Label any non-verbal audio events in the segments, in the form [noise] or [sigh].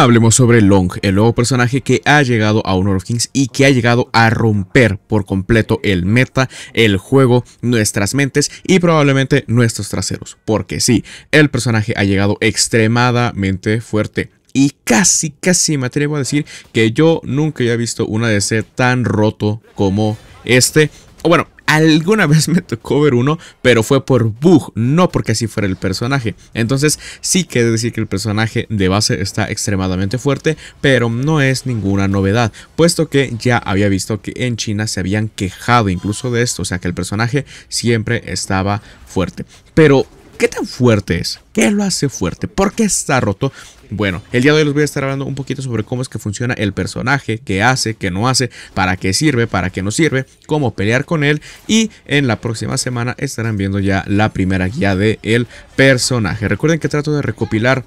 Hablemos sobre Long, el nuevo personaje que ha llegado a Honor of Kings y que ha llegado a romper por completo el meta, el juego, nuestras mentes y probablemente nuestros traseros. Porque sí, el personaje ha llegado extremadamente fuerte. Y casi, casi me atrevo a decir que yo nunca he visto una DC tan roto como este. O bueno, Alguna [laughs] vez me tocó ver uno, pero fue por bug, no porque así fuera el personaje. Entonces sí que decir que el personaje de base está extremadamente fuerte, pero no es ninguna novedad, puesto que ya había visto que en China se habían quejado incluso de esto, o sea que el personaje siempre estaba fuerte. Pero ¿Qué tan fuerte es? ¿Qué lo hace fuerte? ¿Por qué está roto? Bueno, el día de hoy les voy a estar hablando un poquito sobre cómo es que funciona el personaje, qué hace, qué no hace, para qué sirve, para qué no sirve, cómo pelear con él y en la próxima semana estarán viendo ya la primera guía del el personaje. Recuerden que trato de recopilar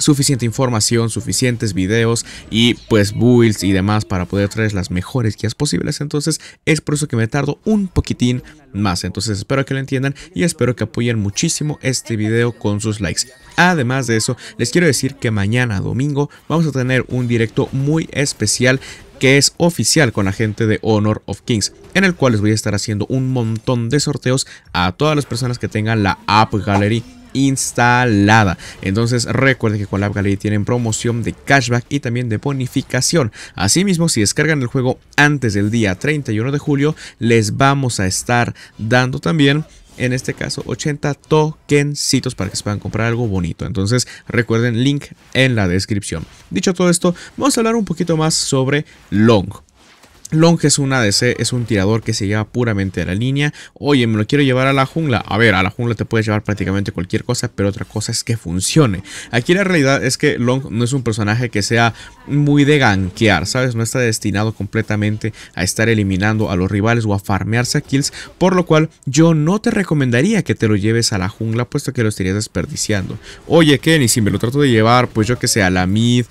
suficiente información, suficientes videos y pues builds y demás para poder traer las mejores guías posibles. Entonces es por eso que me tardo un poquitín más. Entonces espero que lo entiendan y espero que apoyen muchísimo este video con sus likes. Además de eso, les quiero decir que mañana domingo vamos a tener un directo muy especial que es oficial con la gente de Honor of Kings, en el cual les voy a estar haciendo un montón de sorteos a todas las personas que tengan la App Gallery instalada. Entonces recuerden que con la tienen promoción de cashback y también de bonificación. Asimismo, si descargan el juego antes del día 31 de julio, les vamos a estar dando también en este caso 80 tokencitos para que se puedan comprar algo bonito. Entonces recuerden link en la descripción. Dicho todo esto, vamos a hablar un poquito más sobre Long. Long es un ADC, es un tirador que se lleva puramente a la línea. Oye, me lo quiero llevar a la jungla. A ver, a la jungla te puedes llevar prácticamente cualquier cosa, pero otra cosa es que funcione. Aquí la realidad es que Long no es un personaje que sea muy de gankear, ¿sabes? No está destinado completamente a estar eliminando a los rivales o a farmearse a kills, por lo cual yo no te recomendaría que te lo lleves a la jungla, puesto que lo estarías desperdiciando. Oye, Kenny, si me lo trato de llevar, pues yo que sé, a la mid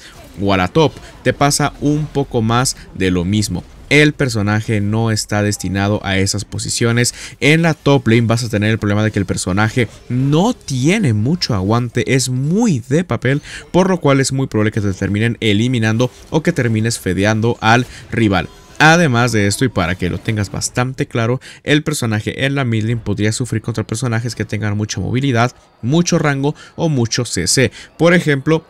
top, te pasa un poco más de lo mismo el personaje no está destinado a esas posiciones. En la top lane vas a tener el problema de que el personaje no tiene mucho aguante, es muy de papel, por lo cual es muy probable que te terminen eliminando o que termines fedeando al rival. Además de esto, y para que lo tengas bastante claro, el personaje en la mid lane podría sufrir contra personajes que tengan mucha movilidad, mucho rango o mucho CC. Por ejemplo,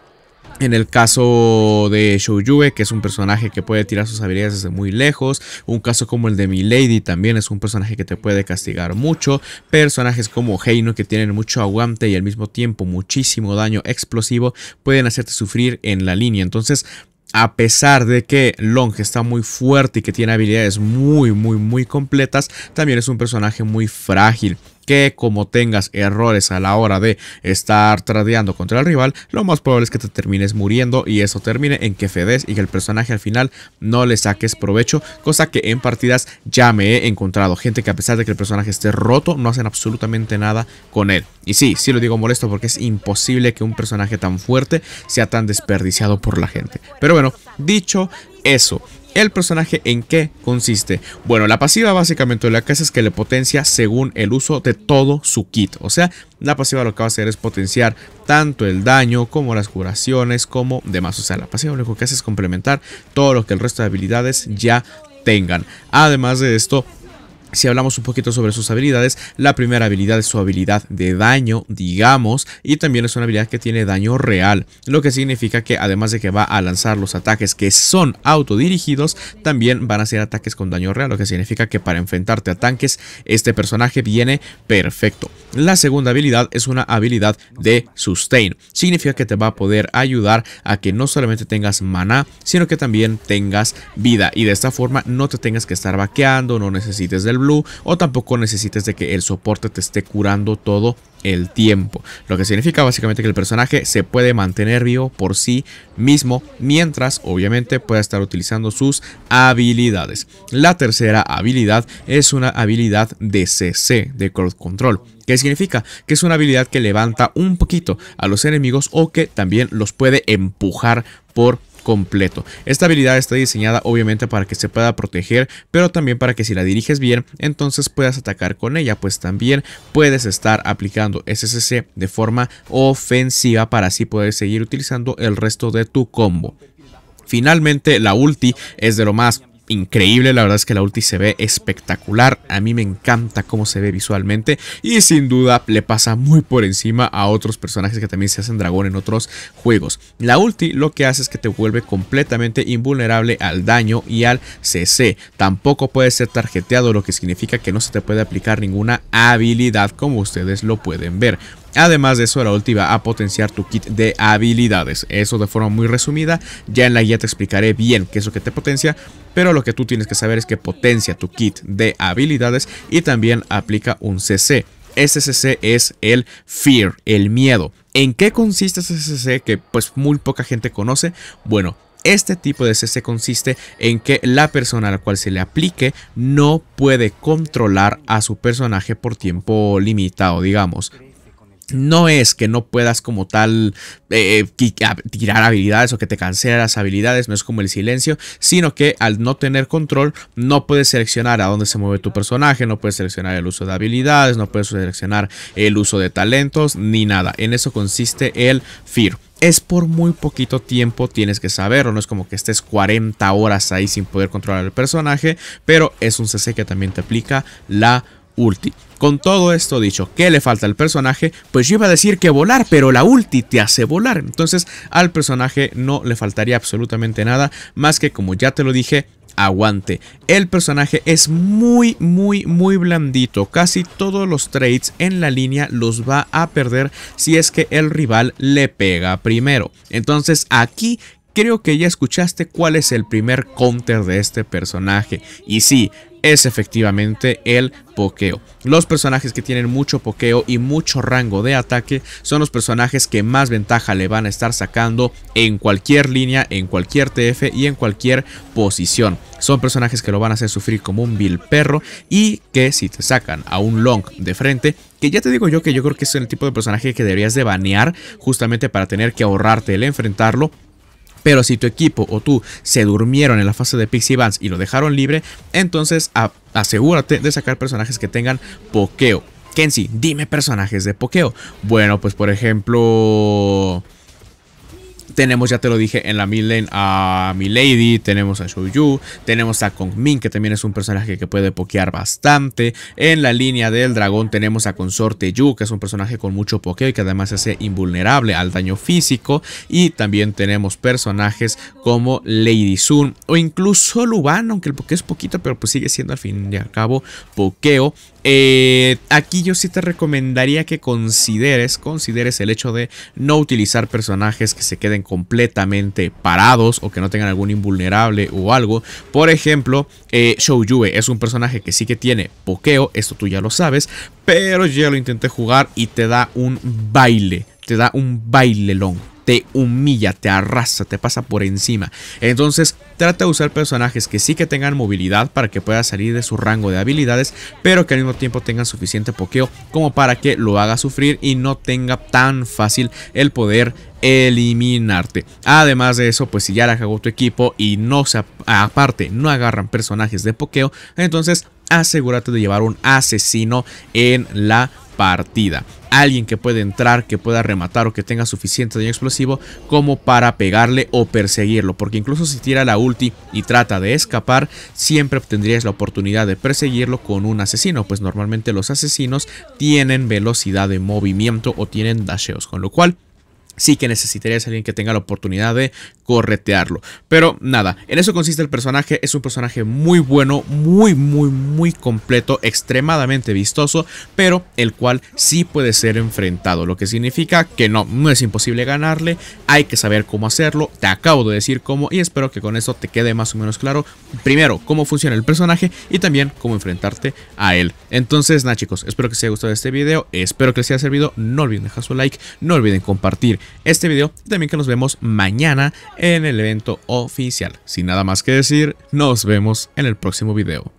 en el caso de Shouyue, que es un personaje que puede tirar sus habilidades desde muy lejos. Un caso como el de Milady también es un personaje que te puede castigar mucho. Personajes como Heino que tienen mucho aguante y al mismo tiempo muchísimo daño explosivo pueden hacerte sufrir en la línea. Entonces a pesar de que Long está muy fuerte y que tiene habilidades muy, muy, muy completas, también es un personaje muy frágil que como tengas errores a la hora de estar tradeando contra el rival, lo más probable es que te termines muriendo y eso termine en que fedes y que el personaje al final no le saques provecho, cosa que en partidas ya me he encontrado. Gente que a pesar de que el personaje esté roto, no hacen absolutamente nada con él. Y sí, sí lo digo molesto porque es imposible que un personaje tan fuerte sea tan desperdiciado por la gente. Pero bueno, dicho eso, el personaje en qué consiste. Bueno, la pasiva básicamente lo que hace es que le potencia según el uso de todo su kit. O sea, la pasiva lo que va a hacer es potenciar tanto el daño como las curaciones como demás. O sea, la pasiva lo único que hace es complementar todo lo que el resto de habilidades ya tengan. Además de esto, si hablamos un poquito sobre sus habilidades, la primera habilidad es su habilidad de daño, digamos, y también es una habilidad que tiene daño real, lo que significa que además de que va a lanzar los ataques que son autodirigidos, también van a ser ataques con daño real, lo que significa que para enfrentarte a tanques, este personaje viene perfecto. La segunda habilidad es una habilidad de sustain, significa que te va a poder ayudar a que no solamente tengas maná, sino que también tengas vida, y de esta forma no te tengas que estar vaqueando, no necesites del o tampoco necesites de que el soporte te esté curando todo el tiempo. Lo que significa básicamente que el personaje se puede mantener vivo por sí mismo mientras obviamente pueda estar utilizando sus habilidades. La tercera habilidad es una habilidad de CC, de Crowd Control. Que significa? Que es una habilidad que levanta un poquito a los enemigos o que también los puede empujar por esta habilidad está diseñada obviamente para que se pueda proteger, pero también para que si la diriges bien, entonces puedas atacar con ella, pues también puedes estar aplicando SSC de forma ofensiva para así poder seguir utilizando el resto de tu combo. Finalmente, la ulti es de lo más increíble, la verdad es que la ulti se ve espectacular, a mí me encanta cómo se ve visualmente y sin duda le pasa muy por encima a otros personajes que también se hacen dragón en otros juegos. La ulti lo que hace es que te vuelve completamente invulnerable al daño y al CC, tampoco puede ser tarjeteado lo que significa que no se te puede aplicar ninguna habilidad como ustedes lo pueden ver. Además de eso, la última a potenciar tu kit de habilidades. Eso de forma muy resumida, ya en la guía te explicaré bien qué es lo que te potencia, pero lo que tú tienes que saber es que potencia tu kit de habilidades y también aplica un CC. Este CC es el fear, el miedo. ¿En qué consiste ese CC que pues muy poca gente conoce? Bueno, este tipo de CC consiste en que la persona a la cual se le aplique no puede controlar a su personaje por tiempo limitado, digamos no es que no puedas como tal eh, eh, tirar habilidades o que te cancele las habilidades, no es como el silencio, sino que al no tener control no puedes seleccionar a dónde se mueve tu personaje, no puedes seleccionar el uso de habilidades, no puedes seleccionar el uso de talentos ni nada. En eso consiste el fear es por muy poquito tiempo, tienes que saberlo. No es como que estés 40 horas ahí sin poder controlar el personaje, pero es un CC que también te aplica la ulti. Con todo esto dicho, ¿qué le falta al personaje? Pues yo iba a decir que volar, pero la ulti te hace volar. Entonces al personaje no le faltaría absolutamente nada, más que como ya te lo dije, aguante. El personaje es muy, muy, muy blandito. Casi todos los trades en la línea los va a perder si es que el rival le pega primero. Entonces aquí creo que ya escuchaste cuál es el primer counter de este personaje. Y sí, es efectivamente el pokeo. Los personajes que tienen mucho pokeo y mucho rango de ataque son los personajes que más ventaja le van a estar sacando en cualquier línea, en cualquier TF y en cualquier posición. Son personajes que lo van a hacer sufrir como un vil perro y que si te sacan a un long de frente, que ya te digo yo que yo creo que es el tipo de personaje que deberías de banear justamente para tener que ahorrarte el enfrentarlo pero si tu equipo o tú se durmieron en la fase de Pixie Vans y lo dejaron libre, entonces asegúrate de sacar personajes que tengan pokeo. Kenzie, dime personajes de pokeo. Bueno, pues por ejemplo... Tenemos, ya te lo dije, en la milen a Milady, tenemos a Shouyu, tenemos a Kongmin, que también es un personaje que puede pokear bastante. En la línea del dragón tenemos a Consorte Yu, que es un personaje con mucho pokeo y que además se hace invulnerable al daño físico. Y también tenemos personajes como Lady Sun o incluso Luban, aunque el pokeo es poquito, pero pues sigue siendo al fin y al cabo pokeo. Eh, aquí yo sí te recomendaría que consideres, consideres el hecho de no utilizar personajes que se queden completamente parados o que no tengan algún invulnerable o algo. Por ejemplo, eh, es un personaje que sí que tiene pokeo, esto tú ya lo sabes, pero yo ya lo intenté jugar y te da un baile, te da un Baile bailelón te humilla, te arrasa, te pasa por encima. Entonces, trata de usar personajes que sí que tengan movilidad para que pueda salir de su rango de habilidades, pero que al mismo tiempo tengan suficiente pokeo como para que lo haga sufrir y no tenga tan fácil el poder eliminarte. Además de eso, pues si ya la cagó tu equipo y no se aparte no agarran personajes de pokeo, entonces asegúrate de llevar un asesino en la partida. Alguien que pueda entrar, que pueda rematar o que tenga suficiente daño explosivo como para pegarle o perseguirlo. Porque incluso si tira la ulti y trata de escapar, siempre obtendrías la oportunidad de perseguirlo con un asesino. Pues normalmente los asesinos tienen velocidad de movimiento o tienen dasheos. Con lo cual sí que necesitarías alguien que tenga la oportunidad de corretearlo. Pero nada, en eso consiste el personaje. Es un personaje muy bueno, muy, muy, muy completo, extremadamente vistoso, pero el cual sí puede ser enfrentado. Lo que significa que no, no es imposible ganarle, hay que saber cómo hacerlo. Te acabo de decir cómo y espero que con eso te quede más o menos claro, primero, cómo funciona el personaje y también cómo enfrentarte a él. Entonces, nada chicos, espero que les haya gustado este video, espero que les haya servido. No olviden dejar su like, no olviden compartir este video también que nos vemos mañana en el evento oficial. Sin nada más que decir, nos vemos en el próximo video.